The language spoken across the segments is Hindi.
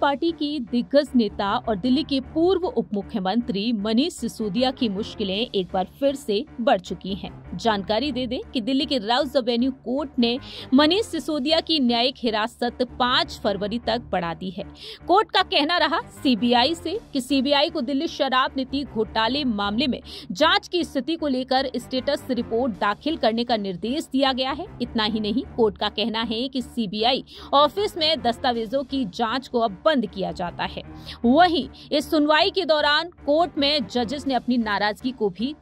पार्टी की दिग्गज नेता और दिल्ली के पूर्व उप मुख्यमंत्री मनीष सिसोदिया की मुश्किलें एक बार फिर से बढ़ चुकी हैं। जानकारी दे दें कि दिल्ली के राउस एवेन्यू कोर्ट ने मनीष सिसोदिया की न्यायिक हिरासत 5 फरवरी तक बढ़ा दी है कोर्ट का कहना रहा सीबीआई से कि सीबीआई को दिल्ली शराब नीति घोटाले मामले में जांच की स्थिति को लेकर स्टेटस रिपोर्ट दाखिल करने का निर्देश दिया गया है इतना ही नहीं कोर्ट का कहना है की सीबीआई ऑफिस में दस्तावेजों की जाँच को अब बंद किया जाता है वहीं इस सुनवाई के दौरान कोर्ट में जजेस ने अपनी नाराजगी को भी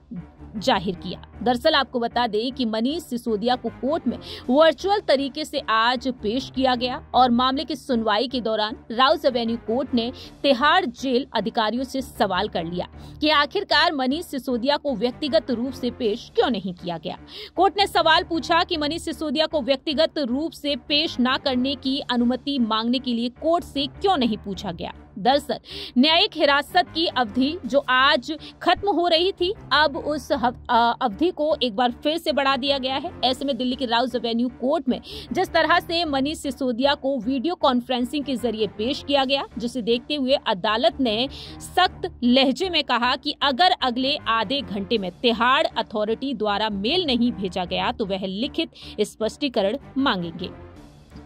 जाहिर किया दरअसल आपको बता दें कि मनीष सिसोदिया को कोर्ट में वर्चुअल तरीके से आज पेश किया गया और मामले की सुनवाई के दौरान राउस एवेन्यू कोर्ट ने तिहाड़ जेल अधिकारियों से सवाल कर लिया कि आखिरकार मनीष सिसोदिया को व्यक्तिगत रूप से पेश क्यों नहीं किया गया कोर्ट ने सवाल पूछा कि मनीष सिसोदिया को व्यक्तिगत रूप से पेश न करने की अनुमति मांगने के लिए कोर्ट से क्यों नहीं पूछा गया दरअसल न्यायिक हिरासत की अवधि जो आज खत्म हो रही थी अब उस अवधि अवधि को एक बार फिर से बढ़ा दिया गया है ऐसे में दिल्ली के राउस एवेन्यू कोर्ट में जिस तरह से मनीष सिसोदिया को वीडियो कॉन्फ्रेंसिंग के जरिए पेश किया गया जिसे देखते हुए अदालत ने सख्त लहजे में कहा कि अगर अगले आधे घंटे में तिहाड़ अथॉरिटी द्वारा मेल नहीं भेजा गया तो वह लिखित स्पष्टीकरण मांगेंगे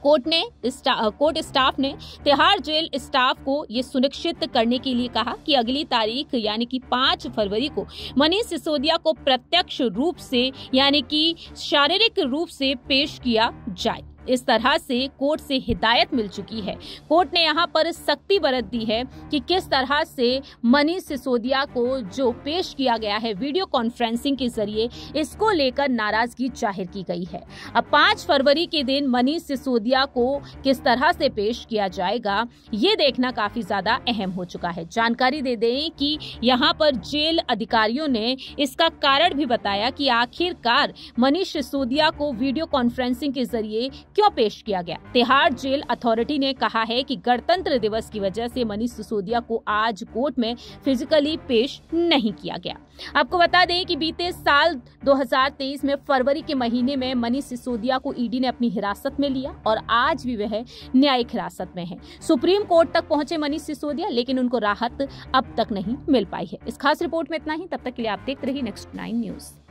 कोर्ट ने स्टा, कोर्ट स्टाफ ने तिहाड़ जेल स्टाफ को ये सुनिश्चित करने के लिए कहा कि अगली तारीख यानी कि पाँच फरवरी को मनीष सिसोदिया को प्रत्यक्ष रूप से यानी कि शारीरिक रूप से पेश किया जाए इस तरह से कोर्ट से हिदायत मिल चुकी है कोर्ट ने यहाँ पर सख्ती बरत दी है कि किस तरह से मनीष सिसोदिया को जो पेश किया गया है वीडियो कॉन्फ्रेंसिंग के जरिए इसको लेकर नाराजगी जाहिर की गई है अब पांच फरवरी के दिन मनीष सिसोदिया को किस तरह से पेश किया जाएगा ये देखना काफी ज्यादा अहम हो चुका है जानकारी दे दें कि यहाँ पर जेल अधिकारियों ने इसका कारण भी बताया कि आखिरकार मनीष सिसोदिया को वीडियो कॉन्फ्रेंसिंग के जरिए क्यों पेश किया गया तिहाड़ जेल अथॉरिटी ने कहा है कि गणतंत्र दिवस की वजह से मनीष सिसोदिया को आज कोर्ट में फिजिकली पेश नहीं किया गया आपको बता दें कि बीते साल 2023 में फरवरी के महीने में मनीष सिसोदिया को ईडी ने अपनी हिरासत में लिया और आज भी वह न्यायिक हिरासत में है सुप्रीम कोर्ट तक पहुंचे मनीष सिसोदिया लेकिन उनको राहत अब तक नहीं मिल पाई है इस खास रिपोर्ट में इतना ही तब तक के लिए आप देखते रहिए नेक्स्ट नाइन न्यूज़